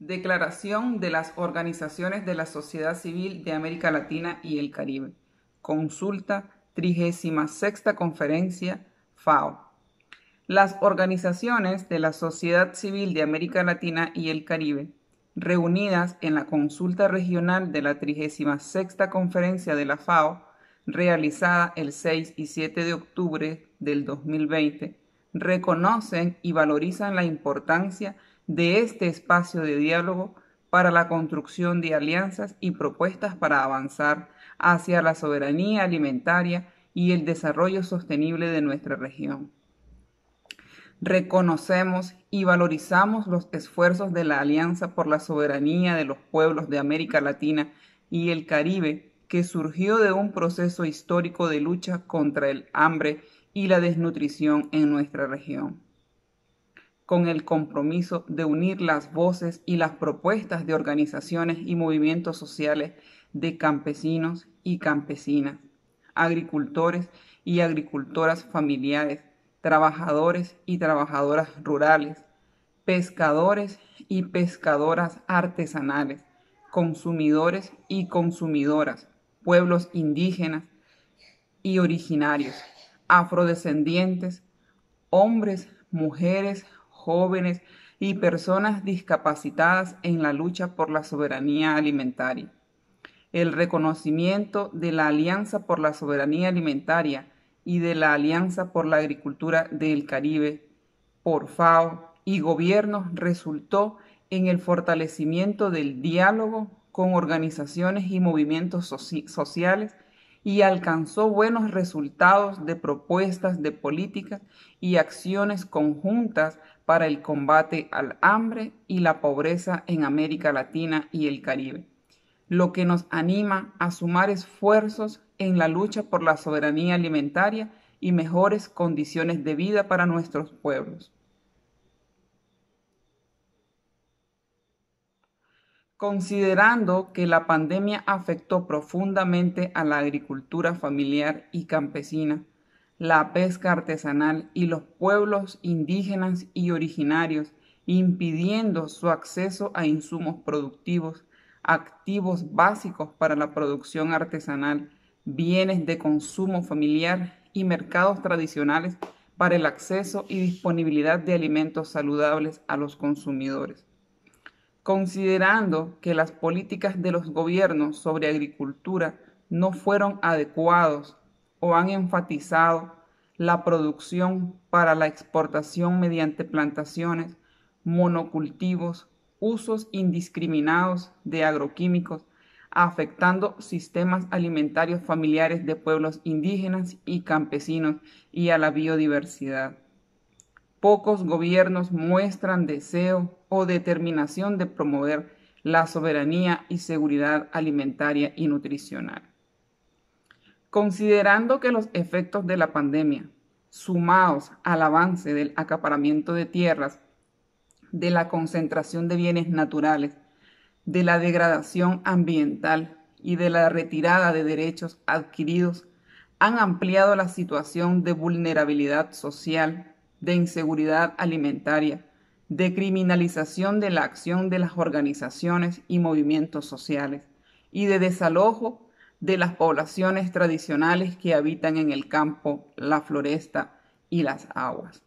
Declaración de las Organizaciones de la Sociedad Civil de América Latina y el Caribe. Consulta 36 Conferencia FAO. Las organizaciones de la sociedad civil de América Latina y el Caribe, reunidas en la consulta regional de la 36 Conferencia de la FAO, realizada el 6 y 7 de octubre del 2020, reconocen y valorizan la importancia de de este espacio de diálogo para la construcción de alianzas y propuestas para avanzar hacia la soberanía alimentaria y el desarrollo sostenible de nuestra región. Reconocemos y valorizamos los esfuerzos de la Alianza por la Soberanía de los Pueblos de América Latina y el Caribe, que surgió de un proceso histórico de lucha contra el hambre y la desnutrición en nuestra región con el compromiso de unir las voces y las propuestas de organizaciones y movimientos sociales de campesinos y campesinas, agricultores y agricultoras familiares, trabajadores y trabajadoras rurales, pescadores y pescadoras artesanales, consumidores y consumidoras, pueblos indígenas y originarios, afrodescendientes, hombres, mujeres, jóvenes y personas discapacitadas en la lucha por la soberanía alimentaria. El reconocimiento de la Alianza por la Soberanía Alimentaria y de la Alianza por la Agricultura del Caribe por FAO y gobiernos resultó en el fortalecimiento del diálogo con organizaciones y movimientos sociales y alcanzó buenos resultados de propuestas de políticas y acciones conjuntas para el combate al hambre y la pobreza en América Latina y el Caribe, lo que nos anima a sumar esfuerzos en la lucha por la soberanía alimentaria y mejores condiciones de vida para nuestros pueblos. Considerando que la pandemia afectó profundamente a la agricultura familiar y campesina, la pesca artesanal y los pueblos indígenas y originarios, impidiendo su acceso a insumos productivos, activos básicos para la producción artesanal, bienes de consumo familiar y mercados tradicionales para el acceso y disponibilidad de alimentos saludables a los consumidores. Considerando que las políticas de los gobiernos sobre agricultura no fueron adecuados o han enfatizado la producción para la exportación mediante plantaciones, monocultivos, usos indiscriminados de agroquímicos, afectando sistemas alimentarios familiares de pueblos indígenas y campesinos y a la biodiversidad. Pocos gobiernos muestran deseo o determinación de promover la soberanía y seguridad alimentaria y nutricional. Considerando que los efectos de la pandemia, sumados al avance del acaparamiento de tierras, de la concentración de bienes naturales, de la degradación ambiental y de la retirada de derechos adquiridos, han ampliado la situación de vulnerabilidad social, de inseguridad alimentaria, de criminalización de la acción de las organizaciones y movimientos sociales y de desalojo de las poblaciones tradicionales que habitan en el campo, la floresta y las aguas,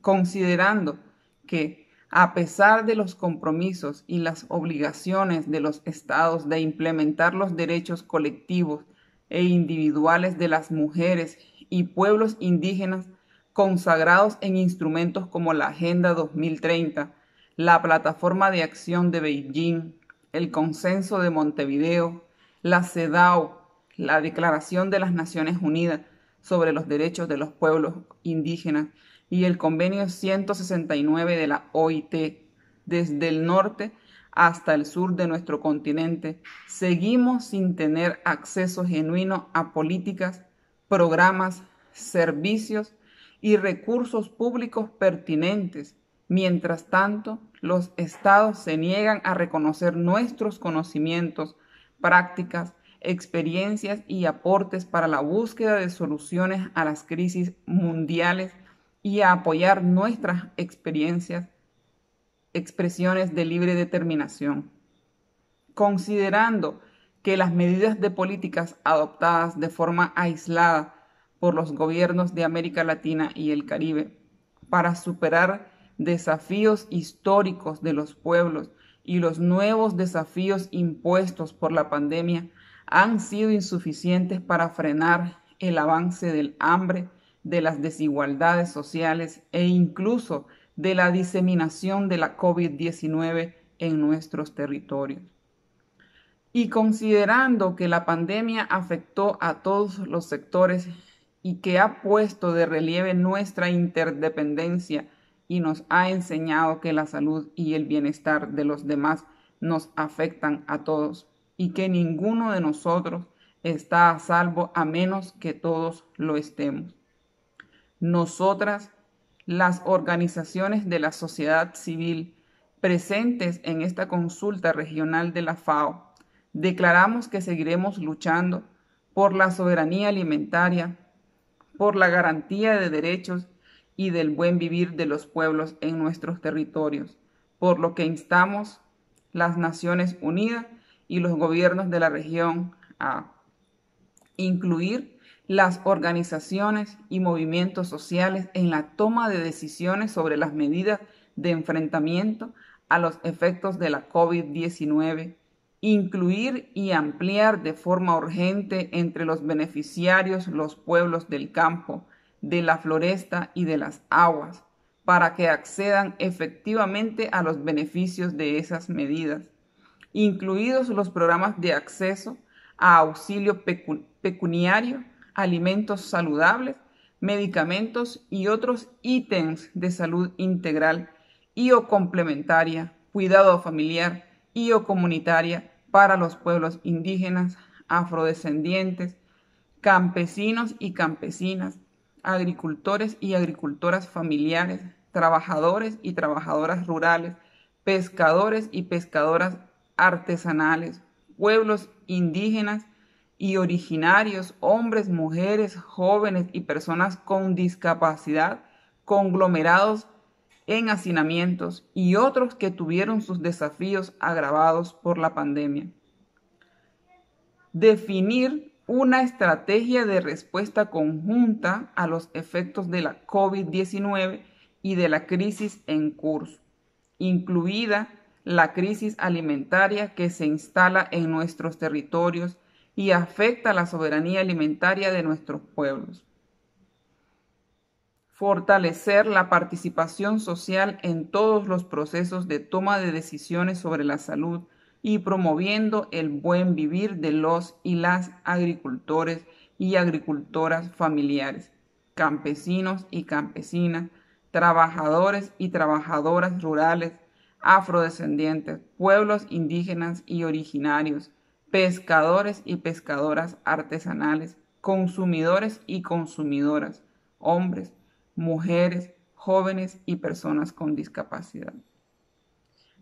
considerando que, a pesar de los compromisos y las obligaciones de los estados de implementar los derechos colectivos e individuales de las mujeres y pueblos indígenas consagrados en instrumentos como la Agenda 2030, la Plataforma de Acción de Beijing, el Consenso de Montevideo, la CEDAW, la Declaración de las Naciones Unidas sobre los Derechos de los Pueblos Indígenas y el Convenio 169 de la OIT. Desde el norte hasta el sur de nuestro continente, seguimos sin tener acceso genuino a políticas, programas, servicios y recursos públicos pertinentes. Mientras tanto, los estados se niegan a reconocer nuestros conocimientos, prácticas, experiencias y aportes para la búsqueda de soluciones a las crisis mundiales y a apoyar nuestras experiencias, expresiones de libre determinación. Considerando que las medidas de políticas adoptadas de forma aislada por los gobiernos de América Latina y el Caribe para superar desafíos históricos de los pueblos y los nuevos desafíos impuestos por la pandemia han sido insuficientes para frenar el avance del hambre, de las desigualdades sociales e incluso de la diseminación de la COVID-19 en nuestros territorios. Y considerando que la pandemia afectó a todos los sectores y que ha puesto de relieve nuestra interdependencia y nos ha enseñado que la salud y el bienestar de los demás nos afectan a todos y que ninguno de nosotros está a salvo a menos que todos lo estemos. Nosotras, las organizaciones de la sociedad civil presentes en esta consulta regional de la FAO, declaramos que seguiremos luchando por la soberanía alimentaria, por la garantía de derechos y del buen vivir de los pueblos en nuestros territorios, por lo que instamos las Naciones Unidas y los gobiernos de la región a incluir las organizaciones y movimientos sociales en la toma de decisiones sobre las medidas de enfrentamiento a los efectos de la COVID-19, incluir y ampliar de forma urgente entre los beneficiarios los pueblos del campo, de la floresta y de las aguas, para que accedan efectivamente a los beneficios de esas medidas, incluidos los programas de acceso a auxilio pecuniario, alimentos saludables, medicamentos y otros ítems de salud integral y o complementaria, cuidado familiar y o comunitaria para los pueblos indígenas, afrodescendientes, campesinos y campesinas, agricultores y agricultoras familiares, trabajadores y trabajadoras rurales, pescadores y pescadoras artesanales, pueblos indígenas y originarios, hombres, mujeres, jóvenes y personas con discapacidad, conglomerados en hacinamientos y otros que tuvieron sus desafíos agravados por la pandemia. Definir una estrategia de respuesta conjunta a los efectos de la COVID-19 y de la crisis en curso, incluida la crisis alimentaria que se instala en nuestros territorios y afecta la soberanía alimentaria de nuestros pueblos. Fortalecer la participación social en todos los procesos de toma de decisiones sobre la salud y promoviendo el buen vivir de los y las agricultores y agricultoras familiares, campesinos y campesinas, trabajadores y trabajadoras rurales, afrodescendientes, pueblos indígenas y originarios, pescadores y pescadoras artesanales, consumidores y consumidoras, hombres, mujeres, jóvenes y personas con discapacidad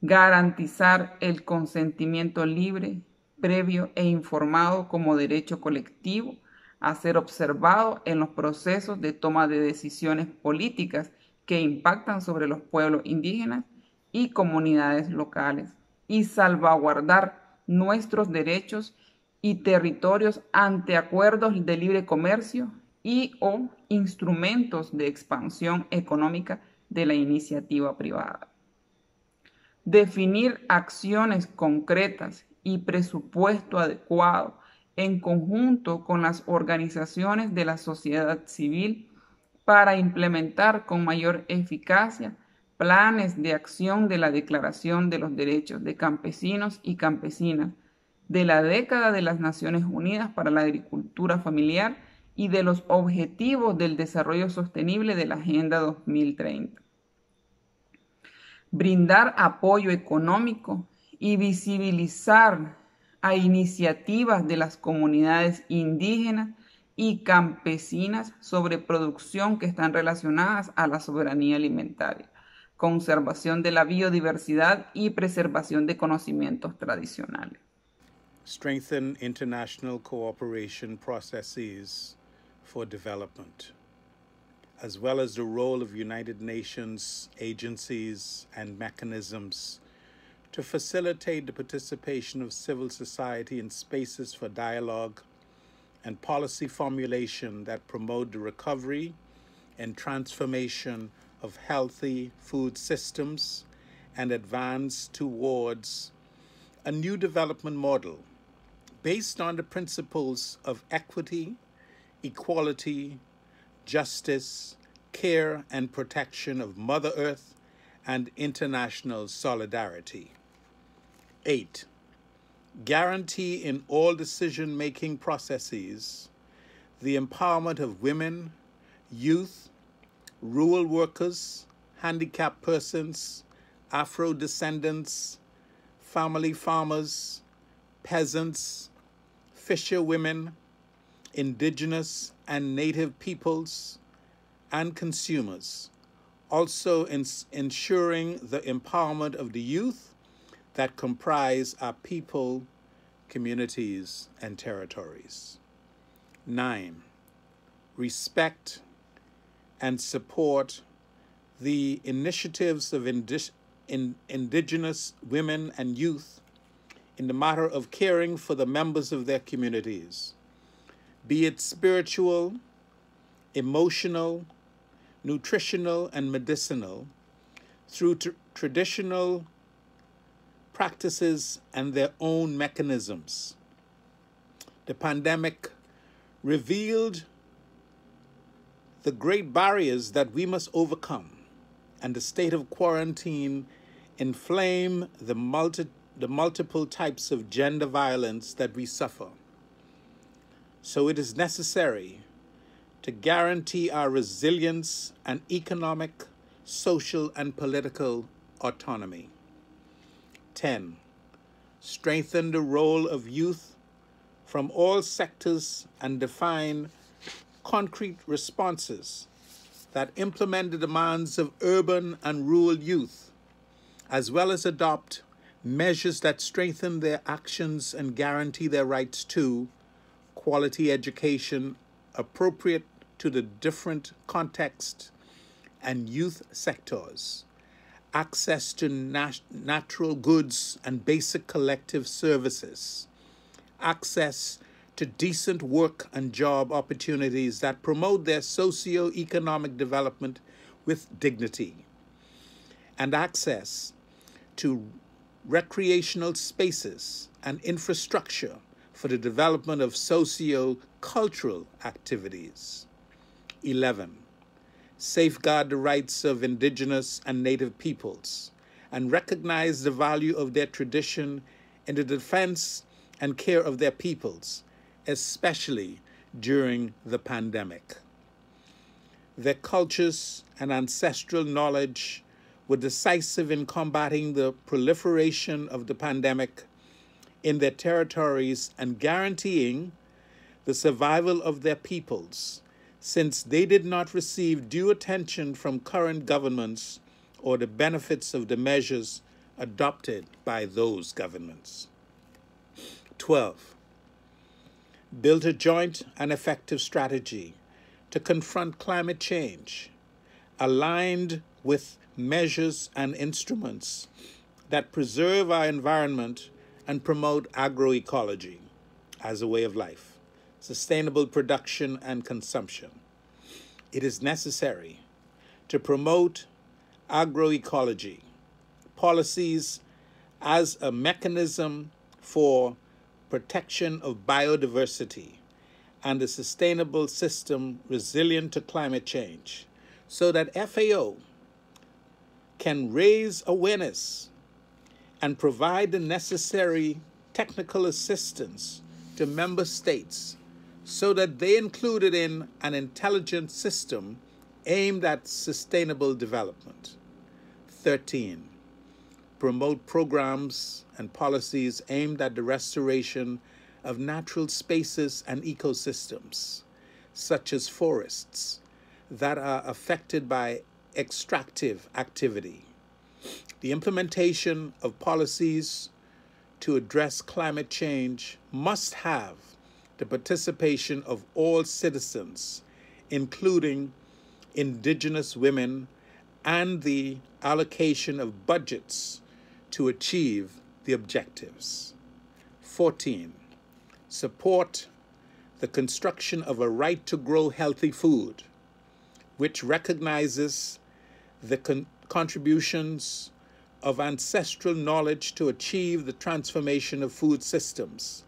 garantizar el consentimiento libre, previo e informado como derecho colectivo a ser observado en los procesos de toma de decisiones políticas que impactan sobre los pueblos indígenas y comunidades locales y salvaguardar nuestros derechos y territorios ante acuerdos de libre comercio y o instrumentos de expansión económica de la iniciativa privada definir acciones concretas y presupuesto adecuado en conjunto con las organizaciones de la sociedad civil para implementar con mayor eficacia planes de acción de la Declaración de los Derechos de Campesinos y Campesinas de la década de las Naciones Unidas para la Agricultura Familiar y de los Objetivos del Desarrollo Sostenible de la Agenda 2030 brindar apoyo económico y visibilizar a iniciativas de las comunidades indígenas y campesinas sobre producción que están relacionadas a la soberanía alimentaria, conservación de la biodiversidad y preservación de conocimientos tradicionales. Strengthen international cooperation processes for development. as well as the role of United Nations agencies and mechanisms to facilitate the participation of civil society in spaces for dialogue and policy formulation that promote the recovery and transformation of healthy food systems and advance towards a new development model based on the principles of equity, equality, justice, care, and protection of Mother Earth and international solidarity. 8. Guarantee in all decision making processes the empowerment of women, youth, rural workers, handicapped persons, Afro descendants, family farmers, peasants, fisherwomen, indigenous and native peoples and consumers, also ensuring the empowerment of the youth that comprise our people, communities, and territories. Nine, respect and support the initiatives of indi in indigenous women and youth in the matter of caring for the members of their communities be it spiritual, emotional, nutritional, and medicinal, through tr traditional practices and their own mechanisms. The pandemic revealed the great barriers that we must overcome, and the state of quarantine inflame the, multi- the multiple types of gender violence that we suffer. So it is necessary to guarantee our resilience and economic, social, and political autonomy. 10. Strengthen the role of youth from all sectors and define concrete responses that implement the demands of urban and rural youth, as well as adopt measures that strengthen their actions and guarantee their rights to quality education appropriate to the different context and youth sectors, access to nat- natural goods and basic collective services, access to decent work and job opportunities that promote their socio-economic development with dignity, and access to recreational spaces and infrastructure for the development of socio-cultural activities. 11. Safeguard the rights of indigenous and native peoples and recognize the value of their tradition in the defense and care of their peoples, especially during the pandemic. Their cultures and ancestral knowledge were decisive in combating the proliferation of the pandemic in their territories and guaranteeing the survival of their peoples, since they did not receive due attention from current governments or the benefits of the measures adopted by those governments. 12. Build a joint and effective strategy to confront climate change, aligned with measures and instruments that preserve our environment and promote agroecology as a way of life, sustainable production and consumption. It is necessary to promote agroecology policies as a mechanism for protection of biodiversity and a sustainable system resilient to climate change so that FAO can raise awareness and provide the necessary technical assistance to member states so that they included in an intelligent system aimed at sustainable development. 13. Promote programs and policies aimed at the restoration of natural spaces and ecosystems, such as forests, that are affected by extractive activity. The implementation of policies to address climate change must have the participation of all citizens, including indigenous women, and the allocation of budgets to achieve the objectives. 14. Support the construction of a right to grow healthy food, which recognizes the con contributions of ancestral knowledge to achieve the transformation of food systems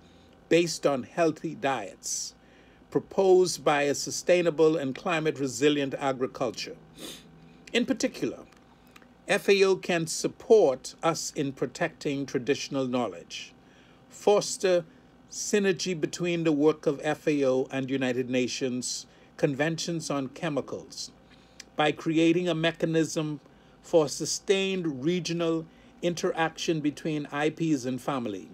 based on healthy diets proposed by a sustainable and climate resilient agriculture. In particular, FAO can support us in protecting traditional knowledge, foster synergy between the work of FAO and United Nations Conventions on Chemicals by creating a mechanism for sustained regional interaction between IPs and family,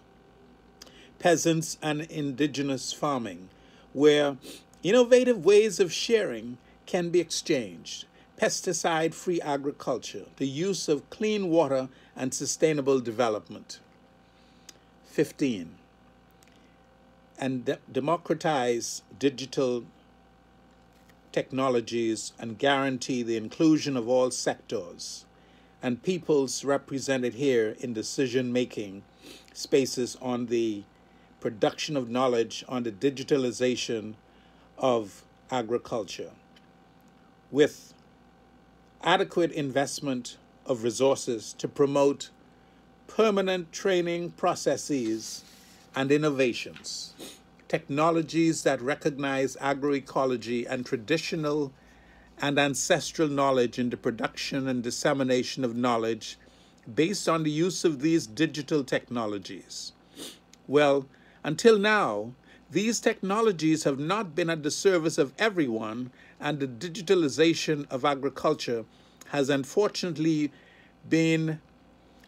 peasants and indigenous farming, where innovative ways of sharing can be exchanged, pesticide free agriculture, the use of clean water, and sustainable development. 15. And de democratize digital technologies and guarantee the inclusion of all sectors and peoples represented here in decision making spaces on the production of knowledge on the digitalization of agriculture with adequate investment of resources to promote permanent training processes and innovations technologies that recognize agroecology and traditional and ancestral knowledge in the production and dissemination of knowledge based on the use of these digital technologies. Well, until now, these technologies have not been at the service of everyone, and the digitalization of agriculture has unfortunately been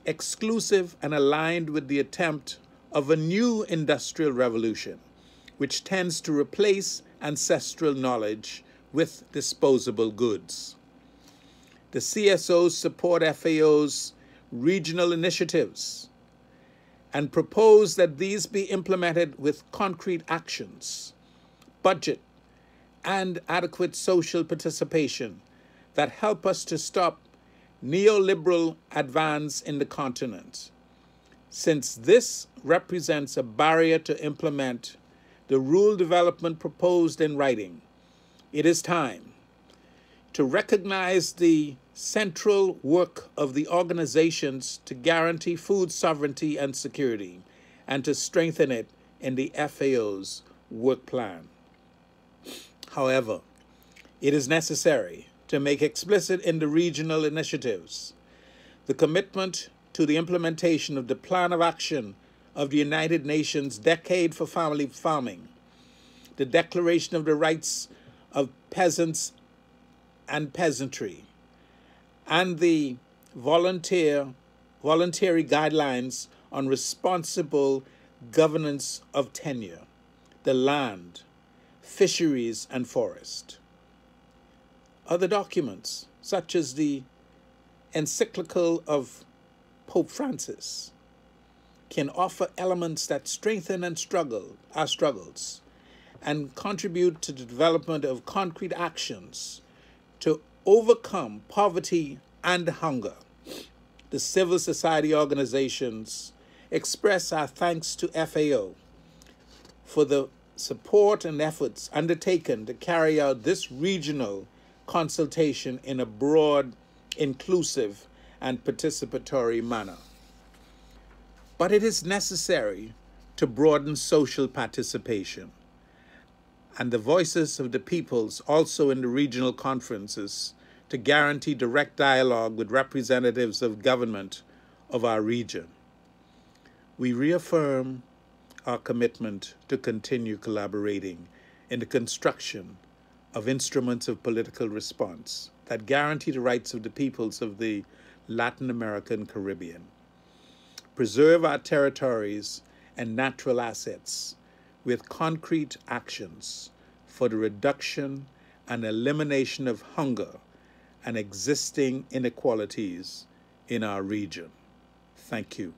exclusive and aligned with the attempt of a new industrial revolution which tends to replace ancestral knowledge with disposable goods. The CSOs support FAO's regional initiatives and propose that these be implemented with concrete actions, budget, and adequate social participation that help us to stop neoliberal advance in the continent, since this represents a barrier to implement the rule development proposed in writing. It is time to recognize the central work of the organizations to guarantee food sovereignty and security and to strengthen it in the FAO's work plan. However, it is necessary to make explicit in the regional initiatives the commitment to the implementation of the plan of action of the United Nations Decade for Family Farming, the Declaration of the Rights of Peasants and Peasantry, and the volunteer voluntary guidelines on responsible governance of tenure, the land, fisheries, and forest. Other documents, such as the encyclical of Pope Francis, can offer elements that strengthen and struggle our struggles and contribute to the development of concrete actions to overcome poverty and hunger. The civil society organizations express our thanks to FAO for the support and efforts undertaken to carry out this regional consultation in a broad, inclusive, and participatory manner. But it is necessary to broaden social participation. And the voices of the peoples also in the regional conferences to guarantee direct dialogue with representatives of government of our region. We reaffirm our commitment to continue collaborating in the construction of instruments of political response that guarantee the rights of the peoples of the Latin American Caribbean preserve our territories and natural assets with concrete actions for the reduction and elimination of hunger and existing inequalities in our region. Thank you.